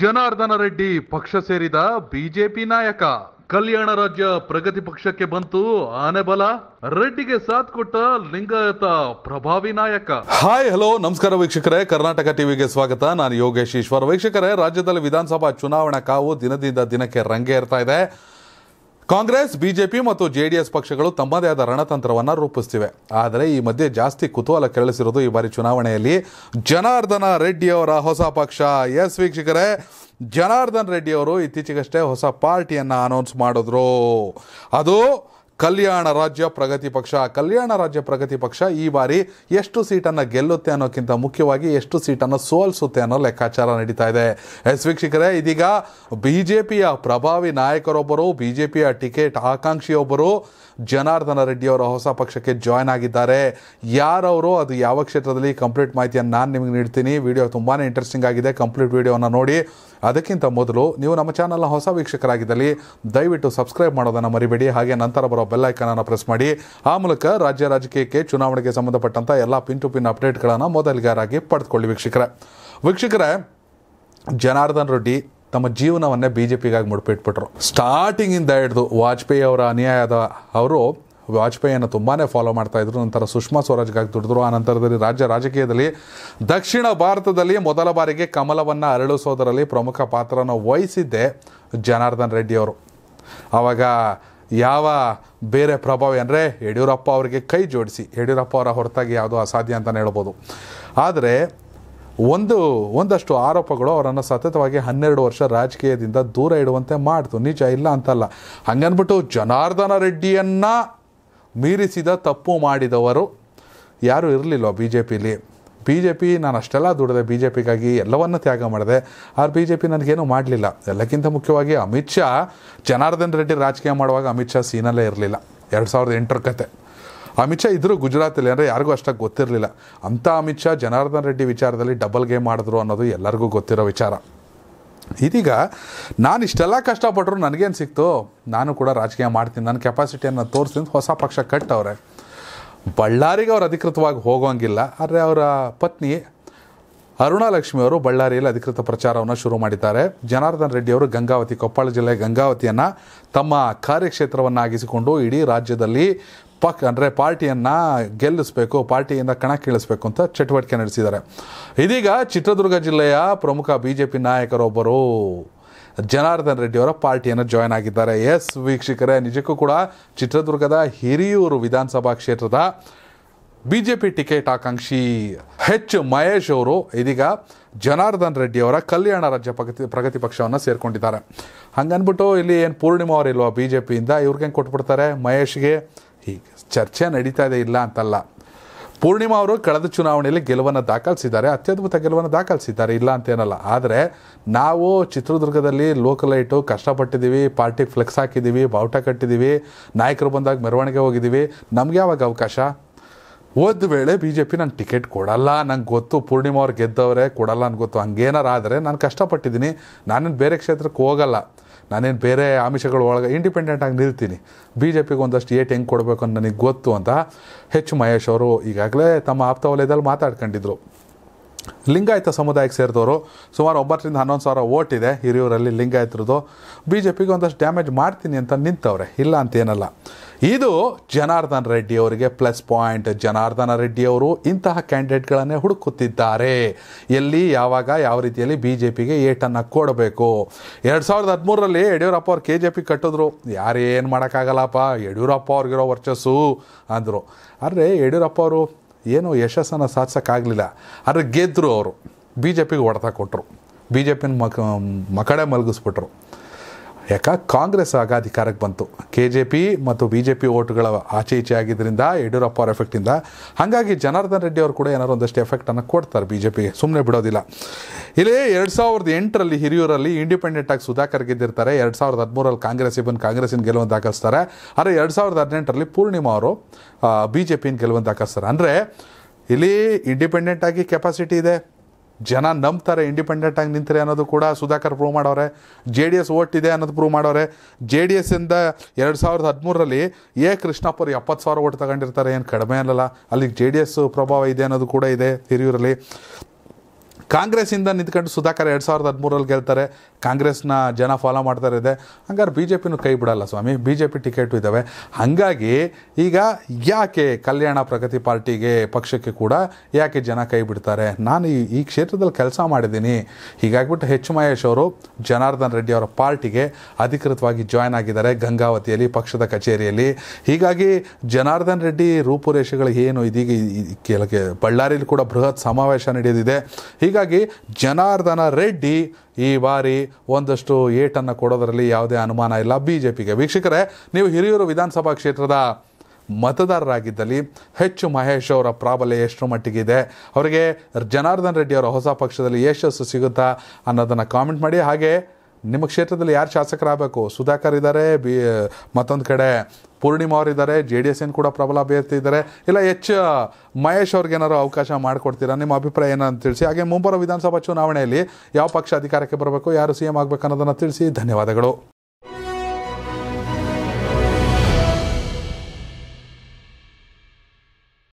ಜನಾರ್ದನ ರೆಡ್ಡಿ ಪಕ್ಷ ಸೇರಿದ ಬಿಜೆಪಿ ನಾಯಕ ಕಲ್ಯಾಣ ರಾಜ್ಯ ಪ್ರಗತಿ ಪಕ್ಷಕ್ಕೆ ಬಂತು ಆನೆ ಬಲ ರೆಡ್ಡಿಗೆ ಸಾಥ್ ಕೊಟ್ಟ ಲಿಂಗಾಯತ ಪ್ರಭಾವಿ ನಾಯಕ ಹಾಯ್ ಹಲೋ ನಮಸ್ಕಾರ ವೀಕ್ಷಕರೇ ಕರ್ನಾಟಕ ಟಿವಿಗೆ ಸ್ವಾಗತ ನಾನು ಯೋಗೇಶ್ ಈಶ್ವರ್ ವೀಕ್ಷಕರೇ ರಾಜ್ಯದಲ್ಲಿ ವಿಧಾನಸಭಾ ಚುನಾವಣಾ ಕಾವು ದಿನದಿಂದ ದಿನಕ್ಕೆ ರಂಗೇರ್ತಾ ಇದೆ ಕಾಂಗ್ರೆಸ್ ಬಿಜೆಪಿ ಮತ್ತು ಜೆಡಿಎಸ್ ಪಕ್ಷಗಳು ತಮ್ಮದೇ ಆದ ರಣತಂತ್ರವನ್ನು ರೂಪಿಸ್ತಿವೆ ಆದರೆ ಈ ಮಧ್ಯೆ ಜಾಸ್ತಿ ಕುತೂಹಲ ಕೆರಳಿಸಿರೋದು ಈ ಬಾರಿ ಚುನಾವಣೆಯಲ್ಲಿ ಜನಾರ್ದನ ರೆಡ್ಡಿ ಅವರ ಹೊಸ ಪಕ್ಷ ಎಸ್ ವೀಕ್ಷಕರೇ ಜನಾರ್ದನ್ ರೆಡ್ಡಿ ಅವರು ಇತ್ತೀಚೆಗಷ್ಟೇ ಹೊಸ ಪಾರ್ಟಿಯನ್ನು ಅನೌನ್ಸ್ ಮಾಡಿದ್ರು ಅದು ಕಲ್ಯಾಣ ರಾಜ್ಯ ಪ್ರಗತಿ ಪಕ್ಷ ಕಲ್ಯಾಣ ರಾಜ್ಯ ಪ್ರಗತಿ ಪಕ್ಷ ಈ ಬಾರಿ ಎಷ್ಟು ಸೀಟನ್ನು ಗೆಲ್ಲುತ್ತೆ ಅನ್ನೋಕ್ಕಿಂತ ಮುಖ್ಯವಾಗಿ ಎಷ್ಟು ಸೀಟನ್ನು ಸೋಲಿಸುತ್ತೆ ಅನ್ನೋ ಲೆಕ್ಕಾಚಾರ ನಡೀತಾ ಇದೆ ಎಸ್ ವೀಕ್ಷಕರೇ ಇದೀಗ ಬಿ ಜೆ ಪಿಯ ಪ್ರಭಾವಿ ನಾಯಕರೊಬ್ಬರು ಬಿ ಜೆ ಪಿಯ ಟಿಕೆಟ್ ಆಕಾಂಕ್ಷಿಯೊಬ್ಬರು ಜನಾರ್ದನ ರೆಡ್ಡಿಯವರ ಹೊಸ ಪಕ್ಷಕ್ಕೆ ಜಾಯ್ನ್ ಆಗಿದ್ದಾರೆ ಯಾರವರು ಅದು ಯಾವ ಕ್ಷೇತ್ರದಲ್ಲಿ ಕಂಪ್ಲೀಟ್ ಮಾಹಿತಿಯನ್ನು ನಾನು ನಿಮಗೆ ನೀಡ್ತೀನಿ ವಿಡಿಯೋ ತುಂಬಾ ಇಂಟ್ರೆಸ್ಟಿಂಗ್ ಆಗಿದೆ ಕಂಪ್ಲೀಟ್ ವಿಡಿಯೋನ ನೋಡಿ ಅದಕ್ಕಿಂತ ಮೊದಲು ನೀವು ನಮ್ಮ ಚಾನಲ್ನ ಹೊಸ ವೀಕ್ಷಕರಾಗಿದ್ದಲ್ಲಿ ದಯವಿಟ್ಟು ಸಬ್ಸ್ಕ್ರೈಬ್ ಮಾಡೋದನ್ನು ಮರಿಬೇಡಿ ಹಾಗೆ ನಂತರ ಬರೋ ಬೆಲ್ ಐಕನನ್ನು ಪ್ರೆಸ್ ಮಾಡಿ ಆ ಮೂಲಕ ರಾಜ್ಯ ರಾಜಕೀಯಕ್ಕೆ ಚುನಾವಣೆಗೆ ಸಂಬಂಧಪಟ್ಟಂಥ ಎಲ್ಲ ಪಿನ್ ಟು ಪಿನ್ ಅಪ್ಡೇಟ್ಗಳನ್ನು ಮೊದಲಿಗಾರಾಗಿ ಪಡೆದುಕೊಳ್ಳಿ ವೀಕ್ಷಕರೇ ವೀಕ್ಷಕರೇ ಜನಾರ್ದನ್ ರೆಡ್ಡಿ ತಮ್ಮ ಜೀವನವನ್ನೇ ಬಿ ಜೆ ಪಿಗಾಗಿ ಮುಡಿಪಿಟ್ಬಿಟ್ರು ಸ್ಟಾರ್ಟಿಂಗಿಂದ ಹಿಡಿದು ವಾಜಪೇಯಿ ಅವರ ಅನ್ಯಾಯದ ಅವರು ವಾಜಪೇಯಿಯನ್ನು ತುಂಬಾ ಫಾಲೋ ಮಾಡ್ತಾ ಇದ್ರು ನಂತರ ಸುಷ್ಮಾ ಸ್ವರಾಜ್ಗಾಗಿ ದುಡಿದ್ರು ಆ ನಂತರದಲ್ಲಿ ರಾಜ್ಯ ರಾಜಕೀಯದಲ್ಲಿ ದಕ್ಷಿಣ ಭಾರತದಲ್ಲಿ ಮೊದಲ ಬಾರಿಗೆ ಕಮಲವನ್ನು ಅರಳಿಸೋದರಲ್ಲಿ ಪ್ರಮುಖ ಪಾತ್ರನ ವಹಿಸಿದ್ದೆ ಜನಾರ್ದನ್ ರೆಡ್ಡಿ ಅವರು ಆವಾಗ ಯಾವ ಬೇರೆ ಪ್ರಭಾವ ಏನರೆ ಯಡಿಯೂರಪ್ಪ ಅವರಿಗೆ ಕೈ ಜೋಡಿಸಿ ಯಡಿಯೂರಪ್ಪ ಅವರ ಹೊರತಾಗಿ ಯಾವುದೋ ಅಸಾಧ್ಯ ಅಂತಲೇ ಹೇಳ್ಬೋದು ಆದರೆ ಒಂದು ಒಂದಷ್ಟು ಆರೋಪಗಳು ಅವರನ್ನು ಸತತವಾಗಿ ಹನ್ನೆರಡು ವರ್ಷ ರಾಜಕೀಯದಿಂದ ದೂರ ಇಡುವಂತೆ ಮಾಡ್ತು ನಿಜ ಇಲ್ಲ ಅಂತಲ್ಲ ಹಂಗನ್ಬಿಟ್ಟು ಜನಾರ್ದನ ರೆಡ್ಡಿಯನ್ನು ಮೀರಿಸಿದ ತಪ್ಪು ಮಾಡಿದವರು ಯಾರೂ ಇರಲಿಲ್ಲ ಬಿ ಜೆ ಪಿಲಿ ಬಿ ಜೆ ಪಿ ನಾನು ಅಷ್ಟೆಲ್ಲ ದುಡಿದೆ ಬಿ ಜೆ ಪಿಗಾಗಿ ಎಲ್ಲವನ್ನು ತ್ಯಾಗ ಮಾಡಿದೆ ಆದ್ರೆ ಬಿ ಜೆ ಪಿ ನನಗೇನು ಮಾಡಲಿಲ್ಲ ಎಲ್ಲಕ್ಕಿಂತ ಮುಖ್ಯವಾಗಿ ಅಮಿತ್ ಶಾ ಜನಾರ್ದನ್ ರೆಡ್ಡಿ ರಾಜಕೀಯ ಮಾಡುವಾಗ ಅಮಿತ್ ಶಾ ಸೀನಲ್ಲೇ ಇರಲಿಲ್ಲ ಎರಡು ಸಾವಿರದ ಎಂಟರ ಕತೆ ಅಮಿತ್ ಶಾ ಇದ್ದರೂ ಗುಜರಾತಲ್ಲಿ ಅಂದರೆ ಯಾರಿಗೂ ಅಷ್ಟಾಗಿ ಗೊತ್ತಿರಲಿಲ್ಲ ಅಂಥ ಅಮಿತ್ ಶಾ ಜನಾರ್ದನ್ ರೆಡ್ಡಿ ವಿಚಾರದಲ್ಲಿ ಡಬಲ್ ಗೇಮ್ ಮಾಡಿದ್ರು ಅನ್ನೋದು ಎಲ್ಲರಿಗೂ ಗೊತ್ತಿರೋ ವಿಚಾರ ಇದೀಗ ನಾನು ಇಷ್ಟೆಲ್ಲ ಕಷ್ಟಪಟ್ಟರು ನನಗೇನು ಸಿಕ್ತು ನಾನು ಕೂಡ ರಾಜಕೀಯ ಮಾಡ್ತೀನಿ ನನ್ನ ಕೆಪಾಸಿಟಿಯನ್ನು ತೋರಿಸ್ತೀನಿ ಹೊಸ ಪಕ್ಷ ಕಟ್ಟವ್ರೆ ಬಳ್ಳಾರಿಗೆ ಅವರು ಅಧಿಕೃತವಾಗಿ ಹೋಗೋಂಗಿಲ್ಲ ಆದರೆ ಅವರ ಪತ್ನಿ ಅರುಣಾಲಕ್ಷ್ಮಿ ಅವರು ಬಳ್ಳಾರಿಯಲ್ಲಿ ಅಧಿಕೃತ ಪ್ರಚಾರವನ್ನು ಶುರು ಮಾಡಿದ್ದಾರೆ ಜನಾರ್ದನ್ ರೆಡ್ಡಿ ಅವರು ಗಂಗಾವತಿ ಕೊಪ್ಪಳ ಜಿಲ್ಲೆ ಗಂಗಾವತಿಯನ್ನು ತಮ್ಮ ಕಾರ್ಯಕ್ಷೇತ್ರವನ್ನಾಗಿಸಿಕೊಂಡು ಇಡೀ ರಾಜ್ಯದಲ್ಲಿ ಪಕ್ ಅಂದರೆ ಪಾರ್ಟಿಯನ್ನು ಗೆಲ್ಲಿಸಬೇಕು ಪಾರ್ಟಿಯಿಂದ ಕಣಕ್ಕಿಳಿಸಬೇಕು ಅಂತ ಚಟುವಟಿಕೆ ನಡೆಸಿದ್ದಾರೆ ಇದೀಗ ಚಿತ್ರದುರ್ಗ ಜಿಲ್ಲೆಯ ಪ್ರಮುಖ ಬಿ ಜೆ ಪಿ ನಾಯಕರೊಬ್ಬರು ಜನಾರ್ದನ್ ರೆಡ್ಡಿಯವರ ಪಾರ್ಟಿಯನ್ನು ಜಾಯ್ನ್ ಆಗಿದ್ದಾರೆ ಎಸ್ ವೀಕ್ಷಕರೇ ನಿಜಕ್ಕೂ ಕೂಡ ಚಿತ್ರದುರ್ಗದ ಹಿರಿಯೂರು ವಿಧಾನಸಭಾ ಕ್ಷೇತ್ರದ ಬಿ ಜೆ ಪಿ ಟಿಕೆಟ್ ಆಕಾಂಕ್ಷಿ ಹೆಚ್ ಮಹೇಶ್ ಅವರು ಇದೀಗ ಜನಾರ್ದನ್ ರೆಡ್ಡಿಯವರ ಕಲ್ಯಾಣ ರಾಜ್ಯ ಪ್ರಗತಿ ಪ್ರಗತಿ ಪಕ್ಷವನ್ನು ಸೇರಿಕೊಂಡಿದ್ದಾರೆ ಹಂಗನ್ಬಿಟ್ಟು ಇಲ್ಲಿ ಏನು ಪೂರ್ಣಿಮಾ ಅವರಿಲ್ವಾ ಬಿ ಜೆ ಪಿಯಿಂದ ಇವ್ರಿಗೆ ಕೊಟ್ಬಿಡ್ತಾರೆ ಮಹೇಶ್ಗೆ ಈಗ ಚರ್ಚೆ ನಡೀತಾ ಇದೆ ಇಲ್ಲ ಅಂತಲ್ಲ ಪೂರ್ಣಿಮಾ ಅವರು ಕಳೆದ ಚುನಾವಣೆಯಲ್ಲಿ ಗೆಲುವನ್ನು ದಾಖಲಿಸಿದ್ದಾರೆ ಅತ್ಯದ್ಭುತ ಗೆಲುವನ್ನು ದಾಖಲಿಸಿದ್ದಾರೆ ಇಲ್ಲ ಅಂತೇನಲ್ಲ ಆದರೆ ನಾವು ಚಿತ್ರದುರ್ಗದಲ್ಲಿ ಲೋಕಲೈಟು ಕಷ್ಟಪಟ್ಟಿದ್ದೀವಿ ಪಾರ್ಟಿ ಫ್ಲೆಕ್ಸ್ ಹಾಕಿದ್ದೀವಿ ಬಾವುಟ ಕಟ್ಟಿದ್ದೀವಿ ನಾಯಕರು ಬಂದಾಗ ಮೆರವಣಿಗೆ ಹೋಗಿದ್ದೀವಿ ನಮ್ಗೆ ಯಾವಾಗ ಅವಕಾಶ ಹೋದ ವೇಳೆ ಬಿ ಜೆ ಪಿ ನಂಗೆ ಟಿಕೆಟ್ ಕೊಡಲ್ಲ ನಂಗೆ ಗೊತ್ತು ಪೂರ್ಣಿಮಾ ಅವ್ರು ಗೆದ್ದವರೇ ಕೊಡಲ್ಲ ಅಂತ ಗೊತ್ತು ಹಂಗೇನಾರು ಆದರೆ ನಾನು ಕಷ್ಟಪಟ್ಟಿದ್ದೀನಿ ನಾನೇನು ಬೇರೆ ಕ್ಷೇತ್ರಕ್ಕೆ ಹೋಗಲ್ಲ ನಾನೇನು ಬೇರೆ ಆಮಿಷಗಳ ಒಳಗೆ ಆಗಿ ನಿಲ್ತೀನಿ ಬಿ ಜೆ ಪಿಗೆ ಒಂದಷ್ಟು ಏಟ್ ಹೆಂಗೆ ಕೊಡಬೇಕು ಅಂತ ನನಗೆ ಗೊತ್ತು ಅಂತ ಹೆಚ್ ಮಹೇಶ್ ಅವರು ಈಗಾಗಲೇ ತಮ್ಮ ಆಪ್ತ ವಲಯದಲ್ಲಿ ಮಾತಾಡ್ಕೊಂಡಿದ್ರು ಲಿಂಗಾಯತ ಸಮುದಾಯಕ್ಕೆ ಸೇರಿದವರು ಸುಮಾರು ಒಂಬತ್ತರಿಂದ ಹನ್ನೊಂದು ಸಾವಿರ ಓಟ್ ಇದೆ ಹಿರಿಯೂರಲ್ಲಿ ಲಿಂಗಾಯತರದ್ದು ಬಿ ಜೆ ಪಿಗೆ ಒಂದಷ್ಟು ಡ್ಯಾಮೇಜ್ ಮಾಡ್ತೀನಿ ಅಂತ ನಿಂತವ್ರೆ ಇಲ್ಲ ಅಂತೇನಲ್ಲ ಇದು ಜನಾರ್ದನ್ ರೆಡ್ಡಿ ಅವರಿಗೆ ಪ್ಲಸ್ ಪಾಯಿಂಟ್ ಜನಾರ್ದನ ರೆಡ್ಡಿ ಅವರು ಇಂತಹ ಕ್ಯಾಂಡಿಡೇಟ್ಗಳನ್ನೇ ಹುಡುಕುತ್ತಿದ್ದಾರೆ ಎಲ್ಲಿ ಯಾವಾಗ ಯಾವ ರೀತಿಯಲ್ಲಿ ಬಿ ಜೆ ಪಿಗೆ ಏಟನ್ನು ಕೊಡಬೇಕು ಎರಡು ಸಾವಿರದ ಹದಿಮೂರರಲ್ಲಿ ಯಡಿಯೂರಪ್ಪ ಅವ್ರು ಕೆ ಜೆ ಪಿ ಕಟ್ಟಿದ್ರು ಯಾರೇನು ಮಾಡೋಕ್ಕಾಗಲ್ಲಪ್ಪ ಯಡಿಯೂರಪ್ಪ ಅವ್ರಿಗಿರೋ ವರ್ಚಸ್ಸು ಅಂದರು ಆದರೆ ಯಡಿಯೂರಪ್ಪ ಅವರು ಏನು ಯಶಸ್ಸನ್ನು ಸಾಧಿಸೋಕ್ಕಾಗಲಿಲ್ಲ ಆದರೆ ಗೆದ್ದರು ಅವರು ಬಿ ಜೆ ಪಿಗೆ ಹೊಡೆತ ಕೊಟ್ಟರು ಬಿ ಜೆ ಪಿನ ಮಕಡೆ ಮಲಗಿಸ್ಬಿಟ್ರು ಯಾಕೆ ಕಾಂಗ್ರೆಸ್ ಆಗ ಅಧಿಕಾರಕ್ಕೆ ಬಂತು ಕೆ ಜೆ ಪಿ ಮತ್ತು ಬಿ ಜೆ ಪಿ ಓಟ್ಗಳ ಆಚೆ ಈಚೆ ಆಗಿದ್ದರಿಂದ ಯಡಿಯೂರಪ್ಪ ಅವರ ಎಫೆಕ್ಟಿಂದ ಹಾಗಾಗಿ ಜನಾರ್ದನ್ ರೆಡ್ಡಿ ಅವರು ಕೂಡ ಏನಾದ್ರು ಒಂದಷ್ಟು ಎಫೆಕ್ಟನ್ನು ಕೊಡ್ತಾರೆ ಬಿ ಜೆ ಪಿಗೆ ಸುಮ್ಮನೆ ಬಿಡೋದಿಲ್ಲ ಇಲ್ಲಿ ಎರಡು ಸಾವಿರದ ಎಂಟರಲ್ಲಿ ಹಿರಿಯೂರಲ್ಲಿ ಇಂಡಿಪೆಂಡೆಂಟ್ ಆಗಿ ಸುಧಾಕರ್ ಗೆದ್ದಿರ್ತಾರೆ ಎರಡು ಸಾವಿರದ ಹದಿಮೂರಲ್ಲಿ ಕಾಂಗ್ರೆಸ್ ಇಬ್ಬನ್ ಕಾಂಗ್ರೆಸ್ಸಿನ ಗೆಲುವನ್ನು ದಾಖಲಿಸ್ತಾರೆ ಆದರೆ ಎರಡು ಸಾವಿರದ ಹದಿನೆಂಟರಲ್ಲಿ ಪೂರ್ಣಿಮಾ ಅವರು ಬಿ ಜೆ ಪಿನ ಗೆಲುವನ್ನು ದಾಖಲಿಸ್ತಾರೆ ಅಂದರೆ ಇಲ್ಲಿ ಇಂಡಿಪೆಂಡೆಂಟ್ ಆಗಿ ಕೆಪಾಸಿಟಿ ಇದೆ ಜನ ನಂಬ್ತಾರೆ ಇಂಡಿಪೆಂಡೆಂಟ್ ಆಗಿ ನಿಂತರೆ ಅನ್ನೋದು ಕೂಡ ಸುಧಾಕರ್ ಪ್ರೂವ್ ಮಾಡೋರೆ ಜೆ ಡಿ ಎಸ್ ಇದೆ ಅನ್ನೋದು ಪ್ರೂವ್ ಮಾಡೋರೆ ಜೆ ಡಿ ಇಂದ ಎರಡು ಸಾವಿರದ ಹದಿಮೂರರಲ್ಲಿ ಎ ಕೃಷ್ಣಪ್ಪರು ಎಪ್ಪತ್ತು ಸಾವಿರ ಓಟ್ ತಗೊಂಡಿರ್ತಾರೆ ಏನು ಕಡಿಮೆ ಅಲ್ಲಲ್ಲ ಅಲ್ಲಿಗೆ ಜೆ ಡಿ ಎಸ್ ಪ್ರಭಾವ ಇದೆ ಅನ್ನೋದು ಕೂಡ ಇದೆ ಹಿರಿಯೂರಲ್ಲಿ ಕಾಂಗ್ರೆಸ್ಸಿಂದ ನಿಂತ್ಕೊಂಡು ಸುಧಾಕರ್ ಎರಡು ಸಾವಿರದ ಹದಿಮೂರಲ್ಲಿ ಗೆಲ್ತಾರೆ ಕಾಂಗ್ರೆಸ್ನ ಜನ ಫಾಲೋ ಮಾಡ್ತಾರೆ ಇದೆ ಹಂಗಾರೆ ಬಿ ಜೆ ಪಿನೂ ಕೈ ಬಿಡಲ್ಲ ಸ್ವಾಮಿ ಬಿ ಜೆ ಪಿ ಟಿಕೆಟು ಇದ್ದಾವೆ ಹಾಗಾಗಿ ಈಗ ಯಾಕೆ ಕಲ್ಯಾಣ ಪ್ರಗತಿ ಪಾರ್ಟಿಗೆ ಪಕ್ಷಕ್ಕೆ ಕೂಡ ಯಾಕೆ ಜನ ಕೈ ಬಿಡ್ತಾರೆ ನಾನು ಈ ಕ್ಷೇತ್ರದಲ್ಲಿ ಕೆಲಸ ಮಾಡಿದ್ದೀನಿ ಹೀಗಾಗಿಬಿಟ್ಟು ಹೆಚ್ ಮಹೇಶ್ ಅವರು ಜನಾರ್ದನ್ ರೆಡ್ಡಿ ಅವರ ಪಾರ್ಟಿಗೆ ಅಧಿಕೃತವಾಗಿ ಜಾಯ್ನ್ ಆಗಿದ್ದಾರೆ ಗಂಗಾವತಿಯಲ್ಲಿ ಪಕ್ಷದ ಕಚೇರಿಯಲ್ಲಿ ಹೀಗಾಗಿ ಜನಾರ್ದನ್ ರೆಡ್ಡಿ ರೂಪುರೇಷೆಗಳು ಏನು ಇದೀಗ ಬಳ್ಳಾರಿಯಲ್ಲಿ ಕೂಡ ಬೃಹತ್ ಸಮಾವೇಶ ನಡೆಯುತ್ತಿದೆ ಹೀಗೆ ಹೀಗಾಗಿ ಜನಾರ್ದನ ರೆಡ್ಡಿ ಈ ಬಾರಿ ಒಂದಷ್ಟು ಏಟನ್ನು ಕೊಡೋದರಲ್ಲಿ ಯಾವುದೇ ಅನುಮಾನ ಇಲ್ಲ ಬಿ ಜೆ ಪಿಗೆ ವೀಕ್ಷಕರೇ ನೀವು ಹಿರಿಯೂರು ವಿಧಾನಸಭಾ ಕ್ಷೇತ್ರದ ಮತದಾರರಾಗಿದ್ದಲ್ಲಿ ಹೆಚ್ಚು ಮಹೇಶ್ ಅವರ ಪ್ರಾಬಲ್ಯ ಎಷ್ಟು ಇದೆ ಅವರಿಗೆ ಜನಾರ್ದನ್ ರೆಡ್ಡಿ ಅವರ ಹೊಸ ಪಕ್ಷದಲ್ಲಿ ಯಶಸ್ಸು ಸಿಗುತ್ತಾ ಅನ್ನೋದನ್ನು ಕಾಮೆಂಟ್ ಮಾಡಿ ಹಾಗೆ ನಿಮ್ಮ ಕ್ಷೇತ್ರದಲ್ಲಿ ಯಾರು ಶಾಸಕರಾಗಬೇಕು ಸುಧಾಕರ್ ಇದ್ದಾರೆ ಬಿ ಮತ್ತೊಂದು ಕಡೆ ಪೂರ್ಣಿಮಾ ಅವರಿದ್ದಾರೆ ಜೆ ಡಿ ಎಸ್ ಏನು ಕೂಡ ಪ್ರಬಲ ಅಭ್ಯರ್ಥಿ ಇದ್ದಾರೆ ಇಲ್ಲ ಎಚ್ ಮಹೇಶ್ ಏನಾರು ಅವಕಾಶ ಮಾಡಿಕೊಡ್ತೀರಾ ನಿಮ್ಮ ಅಭಿಪ್ರಾಯ ಏನಂತ ತಿಳಿಸಿ ಹಾಗೆ ಮುಂಬರುವ ವಿಧಾನಸಭಾ ಚುನಾವಣೆಯಲ್ಲಿ ಯಾವ ಪಕ್ಷ ಅಧಿಕಾರಕ್ಕೆ ಬರಬೇಕು ಯಾರು ಸಿ ಎಂ ಆಗಬೇಕು ಅನ್ನೋದನ್ನು ತಿಳಿಸಿ ಧನ್ಯವಾದಗಳು